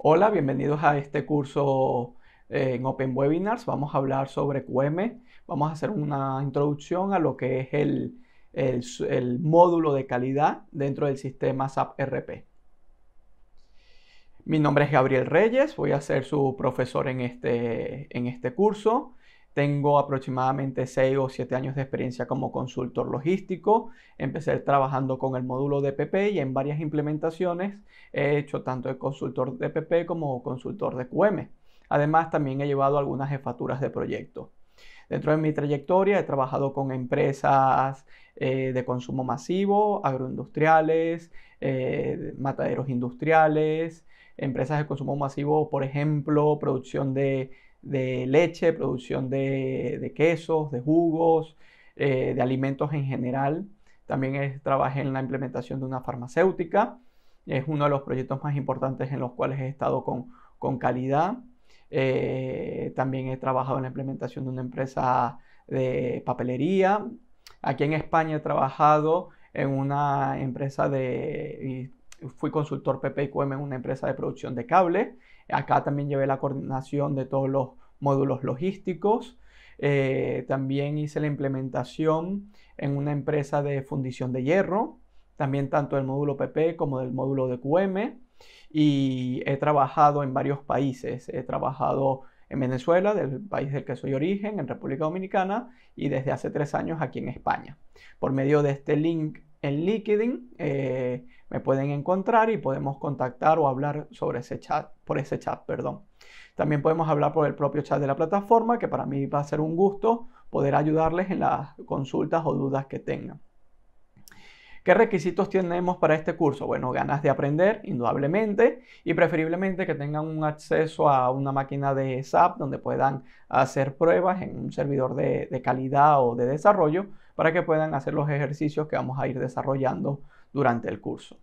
Hola, bienvenidos a este curso eh, en Open Webinars. Vamos a hablar sobre QM. Vamos a hacer una introducción a lo que es el, módulo de calidad dentro del sistema SAP RP. Mi nombre es Gabriel Reyes, voy a ser su profesor en este, en este curso. Tengo aproximadamente 6 o 7 años de experiencia como consultor logístico. Empecé trabajando con el módulo DPP y en varias implementaciones he hecho tanto de consultor DPP como consultor de QM. Además, también he llevado algunas jefaturas de proyecto. Dentro de mi trayectoria he trabajado con empresas eh, de consumo masivo, agroindustriales, eh, mataderos industriales, empresas de consumo masivo, por ejemplo, producción de, leche, producción de, quesos, de jugos, eh, de alimentos en general. También he trabajé en la implementación de una farmacéutica. Es uno de los proyectos más importantes en los cuales he estado con, calidad. también he trabajado en la implementación de una empresa de papelería, Aquí en España he trabajado en una empresa de... Fui consultor PPQM en una empresa de producción de cable. Acá también llevé la coordinación de todos los módulos logísticos. Eh, también hice la implementación en una empresa de fundición de hierro, también tanto del módulo PP como del módulo de QM. Y he trabajado en varios países. He trabajado en Venezuela, del país del que soy origen, en República Dominicana y desde hace tres años aquí en España. Por medio de este link en LinkedIn eh, me pueden encontrar y podemos contactar o hablar sobre ese chat, por ese chat, perdón. También podemos hablar por el propio chat de la plataforma, que para mí va a ser un gusto poder ayudarles en las consultas o dudas que tengan. ¿Qué requisitos tenemos para este curso? Bueno, ganas de aprender, indudablemente, y preferiblemente que tengan un acceso a una máquina de SAP donde puedan hacer pruebas en un servidor de, de calidad o de desarrollo para que puedan hacer los ejercicios que vamos a ir desarrollando durante el curso.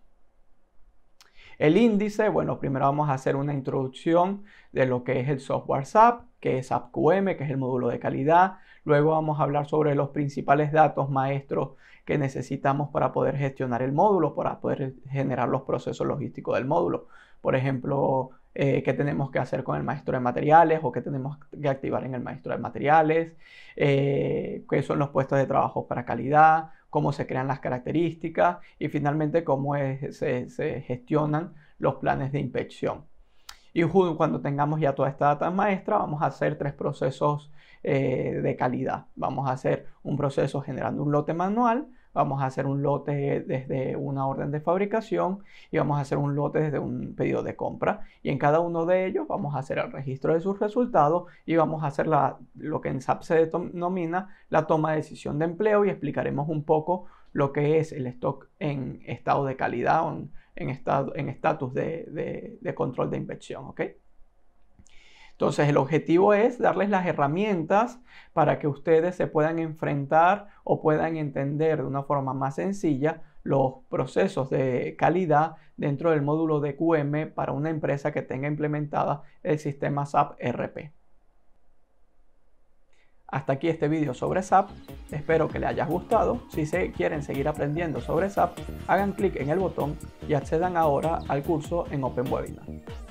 El índice, bueno, primero vamos a hacer una introducción de lo que es el software SAP, que es SAP QM, que es el módulo de calidad. Luego vamos a hablar sobre los principales datos maestros que necesitamos para poder gestionar el módulo, para poder generar los procesos logísticos del módulo. Por ejemplo, eh, qué tenemos que hacer con el maestro de materiales o qué tenemos que activar en el maestro de materiales, eh, qué son los puestos de trabajo para calidad, cómo se crean las características y finalmente cómo se, gestionan los planes de inspección. Y cuando tengamos ya toda esta data maestra, vamos a hacer tres procesos eh, de calidad. Vamos a hacer un proceso generando un lote manual, vamos a hacer un lote desde una orden de fabricación y vamos a hacer un lote desde un pedido de compra. Y en cada uno de ellos vamos a hacer el registro de sus resultados y vamos a hacer la, lo que en SAP se denomina la toma de decisión de empleo y explicaremos un poco lo que es el stock en estado de calidad o en estatus en de, de, control de inspección. Entonces el objetivo es darles las herramientas para que ustedes se puedan enfrentar o puedan entender de una forma más sencilla los procesos de calidad dentro del módulo de QM para una empresa que tenga implementada el sistema SAP RP. Hasta aquí este vídeo sobre SAP, espero que les haya gustado. Si se quieren seguir aprendiendo sobre SAP, hagan clic en el botón y accedan ahora al curso en Open Webinar.